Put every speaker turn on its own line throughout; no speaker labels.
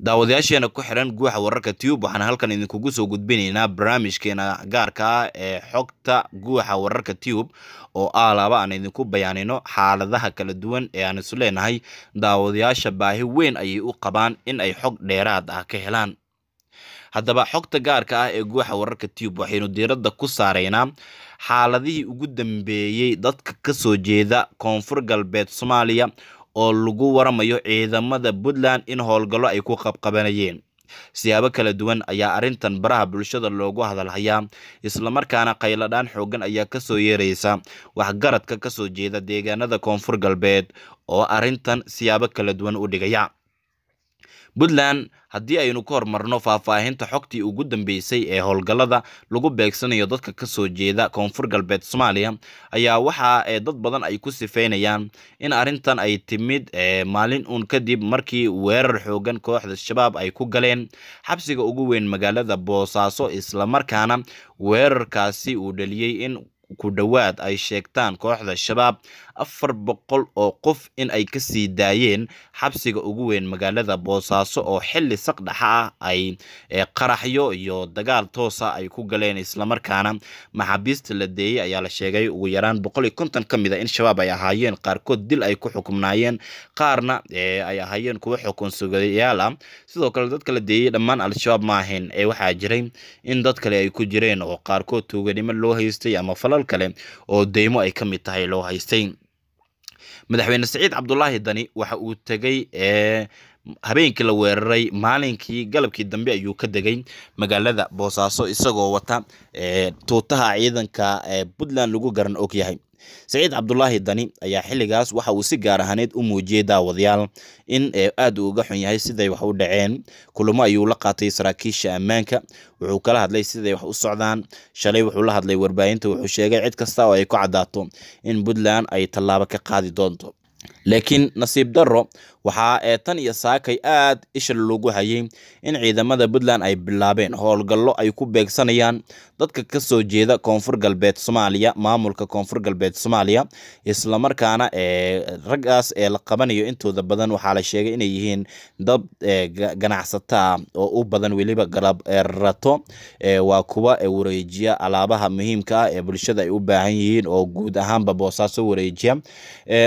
daawadayaasheena ku xiran guuxa wararka tube waxaan halkan idinkugu soo gudbinaynaa barnaamijkeena gaarka ah ee xogta guuxa wararka tube oo ah laba aan idinku bayaanino xaaladaha kala duwan ee aan isu leenahay daawadayaasha baahi weyn ayay u qabaan in ay xog dheeraad ah ka helaan haddaba xogta gaarka ah ee guuxa wararka tube waxaynu diiradda ku saaraynaa xaaladihii ugu dambeeyey dadka kasoo jeeda koonfur galbeed soomaaliya oo lagu waramayo ciidamada puntland in howlgallo ay ku qabqabanayeen siyaabo kala duwan ayaa arrintan baraha bulshada loogu hadalhayaa islamarkaana khayladhaan xoogan ayaa ka soo yeeraysa waxgaradka kasoo jeeda deegaanada koonfur galbeed oo arrintan siyaabo kala duwan u dhigaya puntland haddii aynu ka hormarno faahfaahinta xogtii ugu dambeysay ee howlgallada lagu beegsanayo dadka kasoo jeeda koonfur galbeed soomaaliya ayaa waxa dad badan ay ku sifeynayaan in arrintan ay timid maalin uun kadib markii weerar xooggan kooxda shabaab ay ku galeen xabsiga ugu weyn magaalada boosaaso islamarkaana weerarkaasi uu dhaliyey in ku dhowaad ay sheegtaan kooxda shabaab afar boqol oo qof in ay ka sii daayeen xabsiga ugu weyn magaalada boosaaso oo xilli saqdhaxa ah ay eh, qaraxyo iyo dagaal toosa ah ay ku galeen islamarkaana maxaabiista la deeyey ayaa la sheegay ugu yaraan boqol iyo konton ka mid a ah in shabaab ay ahaayeen qaarkood dil ay ku xukumnaayeen qaarna eh, ay ahaayeen kuwa xukun ah sidoo kale dadka la deeyey dhammaan al-shabaab ma ahayn ee eh, waxaa jiray in dad kale ay ku jireen oo qaarkood tuuganimo loo haystay ama falal kale oo deymo ay ka mid tahay loo haystay madaxweyne saciid cabdulaahi dani waxa uu tegey habeenkii la weeraray maalinkii galabkii dambe ayuu ka degay magaalada boosaaso isagoo wata tuutaha ciidanka puntland lagu garan og yahay siciid cabdulaahi dani ayaa xilligaas waxa uu si gaar ahaneed u muujiyey daawadayaal in eh, aad uu uga xun yahay siday wax u dhaceen kulamo ayuu la qaatay saraakiisha ammaanka wuxuu kala hadlay siday wax u socdaan shalay wuxuu la hadlay warbaahinta wuxuu sheegay cid kasta oo ay ku caddaato in puntland ay tallaabo ka qaadi doonto laakiin nasiib darro waxaa ee tan iyo saakay aad ishal loogu hayay in ciidamada puntland ay bilaabeen howlgallo ay ku beegsanayaan dadka ka soo jeeda koonfur galbeed soomaaliya maamulka koonfur galbeed soomaaliya islamarkaana ee raggaas ee la qabanayo intooda badan waxaa la sheegay inay yihiin dad ganacsataa oo u badan weliba garab rato waa kuwa wareejiya alaabaha muhiimka ah ee bulshada ay u baahan yihiin oo guud ahaanba boosaaso wareejiya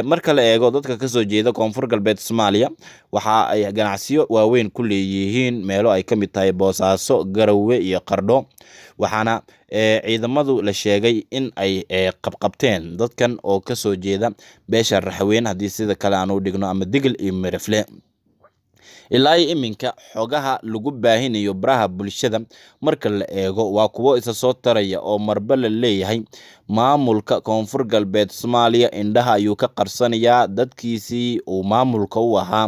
marka la eego dadka kasoo jeeda koonfur galbeed soomaaliya soomaaliya waxa ay ganacsiyo waaweyn ku leeyihiin meelo ay ka mid tahay boosaaso garowe iyo qardho waxaana eh, ciidamadu la sheegay in ay eh, qabqabteen dadkan oo kasoo jeeda beesha raxweyn haddii sida kale aanu dhigno ama digil iyo merefle ilaa iyo iminka xogaha lagu baahinayo baraha bulshada marka la eego waa kuwo isa soo taraya oo marba la leeyahay maamulka koonfur galbeed soomaaliya indhaha ayuu ka qarsanayaa dadkiisii uu maamulka u ahaa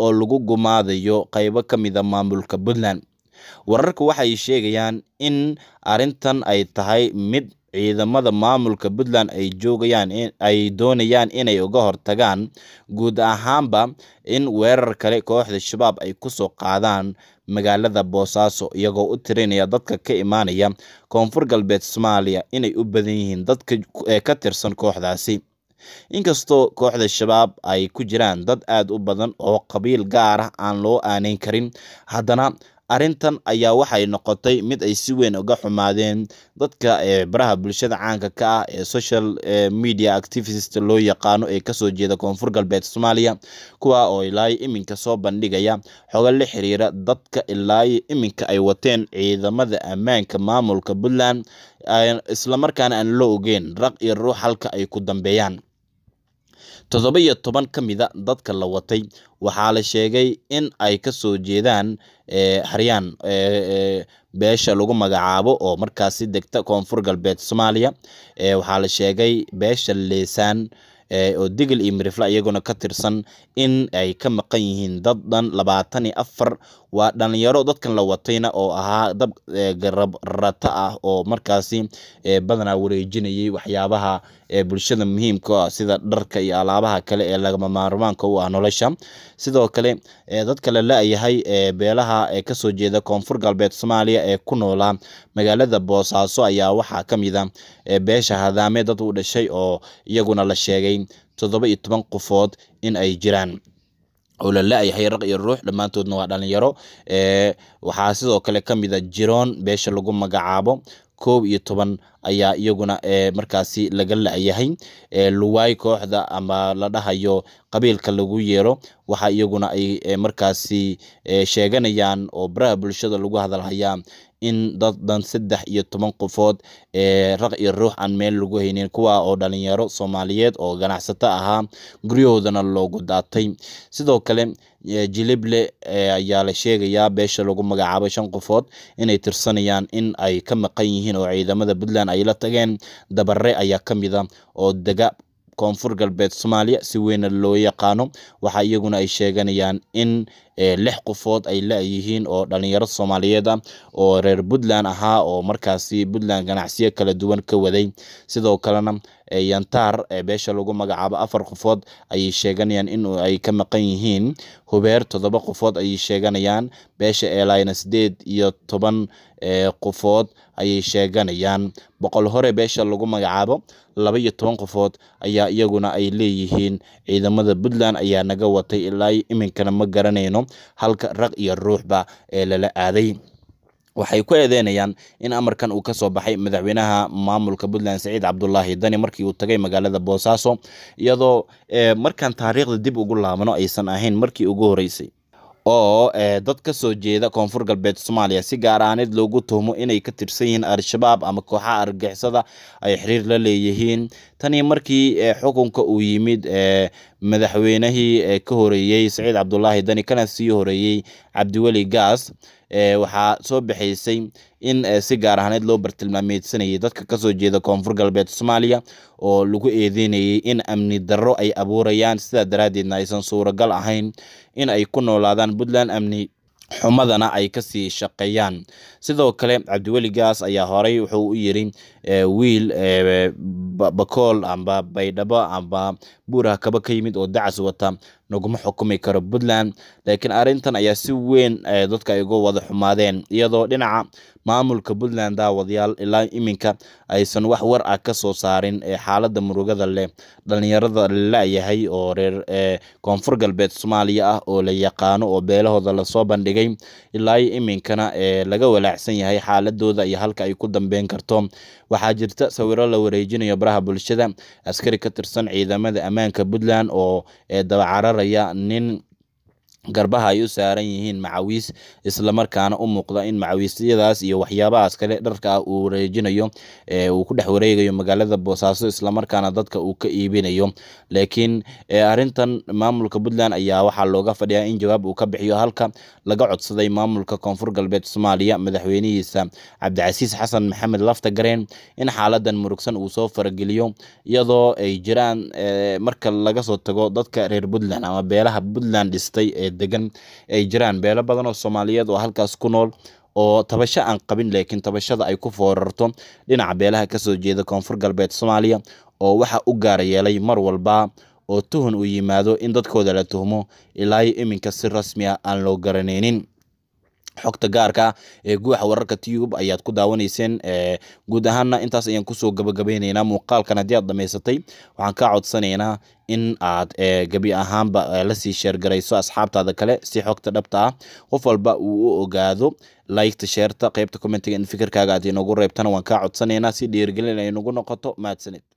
oo lagu gumaadayo qeybo ka mida ah maamulka puntland wararku waxay sheegayaan in arrintan ay tahay mid ciidamada maamulka puntland ay joogayaan ay doonayaan inay uga hortagaan guud ahaanba in weerar kale kooxda shabaab ay kusoo qaadaan magaalada boosaaso iyagoo u tirinaya dadka ka imaanaya koonfur galbeed soomaaliya inay u badan yihiin dadka ee ka tirsan kooxdaasi inkastoo kooxda shabaab ay ku jiraan dad aad u badan oo qabiil gaar ah aan loo aanayn karin haddana Arrintan ayaa waxay noqotay mid ay si weyn uga xumaadeen dadka ee baraha bulshada caanka ka ah ee social media activist loo yaqaano ee kasoo jeeda koonfur galbeed Soomaaliya kuwaa oo ilaa iminka soo bandhigaya xogo la xiriira dadka ilaa iminka ay wateen ciidamada ammaanka maamulka Puntland islamarkaana aan loo ogeyn raq iyo ruux halka ay ku dambeeyaan toddoba-iyo toban ka mida dadka la watay waxaa la sheegay in ay kasoo jeedaan eh, haryaan eh, eh, beesha lagu magacaabo oo markaasi degta koonfur galbeed soomaaliya waxaa la sheegay beesha leesaan oo digil iyo mirifla iyaguna ka tirsan in ay ka maqan yihiin dad dhan labaatan iyo afar waa dhalinyaro dadkan la watayna oo ahaa dab rabrata ah oo markaasi badanaa wareejinayay waxyaabaha bulshada muhiimka ah sida dharka iyo alaabaha kale ee lagama maarmaanka u ah nolosha sidoo kale dadka la la-yahay beelaha kasoo jeeda koonfur galbeed soomaaliya ee ku noolaa magaalada boosaaso ayaa waxaa ka mid a ah, beesha hadaame dad u dhashay oo iyaguna la sheegay todoba iyo toban qofood in ay jiraan oo la la-yahay raq iyo ruux dhammaantoodna waa dhalinyaro waxaa sidoo kale ka mid a ah jiroon beesha lagu magacaabo koob iyo toban ayaa iyaguna eh, markaasi laga layahay eh, luwaay kooxda ama la dhahayo qabiilka lagu yeero waxa iyaguna ay eh, markaasi sheeganayaan oo baraha bulshada lagu hadalhayaa in dad dhan saddex iyo toban qofood raq iyo ruux aan meel lagu haynin kuwa oo dhalinyaro soomaaliyeed oo ganacsato ahaa guryahoodana loogu daatay sidoo kale jilible ayaa la sheegayaa beesha lagu magacaabo shan qofood inay tirsanayaan in ay ka maqan yihiin oo ciidamada puntland ay la tageen dabare ayaa ka mida ah oo dega koonfur galbeed soomaaliya si weyna loo yaqaano waxa iyaguna ay sheeganayaan in eh, lix qofood ay layihiin oo dhallinyaro soomaaliyeed ah oo reer puntland ahaa oo markaasi puntland ganacsiyo kala duwan ka waday sidoo kalena yantaar ee beesha lagu magacaabo afar qofood ayay sheeganayaan in ay ka maqan yihiin hubeer toddoba qofood ayay sheeganayaan beesha eelaayna sideed iyo toban qofood ayay sheeganayaan boqol hore beesha lagu magacaabo laba iyo toban qofood ayaa iyaguna ay leeyihiin ciidamada puntland ayaa naga watay ilaa iminkana ma garanayno halka raq iyo ruuxba ee lala aaday waxay ku eedeynayaan in amarkan uu kasoo baxay madaxweynaha maamulka puntland saciid cabdulaahi dani markii uu tagay magaalada boosaaso iyadoo eh, markaan taariikhda dib ugu laabano aysan ahayn markii ugu horeysay oo eh, dad kasoo jeeda koonfur galbeed soomaaliya si gaar ahaaneed loogu tuhmo inay ka tirsan yihiin al-shabaab ama kooxaha argixisada ay xiriir la leeyihiin tani markii eh, xukunka uu yimid eh, madaxweynihii eh, ka horeeyey saciid cabdulaahi dani kana sii horeeyey cabdiweli gaas waxaa soo baxaysay in si gaar ahaaneed loo bartilmaameedsanayay dadka kasoo jeeda koonfur galbeed soomaaliya oo lagu eedeynayay in amni darro ay abuurayaan sidaa daraaddeedna aysan suuragal ahayn in ay ku noolaadaan puntland amni xumadana ay kasii shaqeeyaan sidoo kale cabdiweligaas ayaa horey wuxuu u yiri eh, wiil eh, bakool amba baydhabo amba buur hakaba ka yimid oo dacas wata naguma xukumi karo puntland laakiin arrintan ayaa si weyn eh, dadka ay uga wada xumaadeen iyadoo dhinaca maamulka puntland daawadayaal ah, ilaa iminka aysan wax war ah ka soo saarin eh, xaaladda murugada leh dhallinyarada la-yahay oo reer eh, koonfur galbeed soomaaliya ah oo la yaqaano oo beelahooda lasoo bandhigay ilaa iminkana laga walaacsan yahay xaaladooda iyo halka ay ku dambeyn karto waxaa jirta sawiro la wareejinayo baraha bulshada askari ka tirsan ciidamada ammaanka puntland oo dabacarar hadlaya nin garbaha ay u saaran yihiin macawiis islamarkaana u muuqda in macawiisyadaas iyo waxyaabahaas kale dharka ah uu wareejinayo uu ku dhex wareegayo magaalada boosaaso islamarkaana dadka uu ka iibinayo laakiin arintan maamulka puntland ayaa waxaa looga fadhiyaa in jawaab uu ka bixiyo halka laga codsaday maamulka koonfur galbeed soomaaliya madaxweynihiisa cabdicasiis xasan maxamed lafta gareen in xaaladan murugsan uu soo farageliyo iyadoo ay jiraan marka laga soo tago dadka reer puntland ama beelaha puntland dhistay ee degan ay jiraan beelo badan oo soomaaliyeed oo halkaas ku nool oo tabasho aan qabin laakiin tabashada ay ku foorarto dhinaca beelaha kasoo jeeda koonfur galbeed soomaaliya oo waxaa u gaar yeelay mar walba oo tuhun uu yimaado in dadkooda la tuhmo ilaa iminka si rasmi ah aan loo garanaynin xogta gaarka ah ee guuxa wararka tube ayaad ku daawanayseen guud ahaana intaas ayaan kusoo gabagabaynaynaa muuqaalkan haddii aad dhamaysatay waxaan kaa codsanaynaa in aad gebi ahaanba lasii sheergarayso asxaabtaada kale si xogta dhabta ah qof walba uu u ogaado likta sheerta qaybta commentiga in fikirkaaga aad inoogu reybtana waan kaa codsanaynaa si dhiirigelin ay nagu noqoto mahadsanid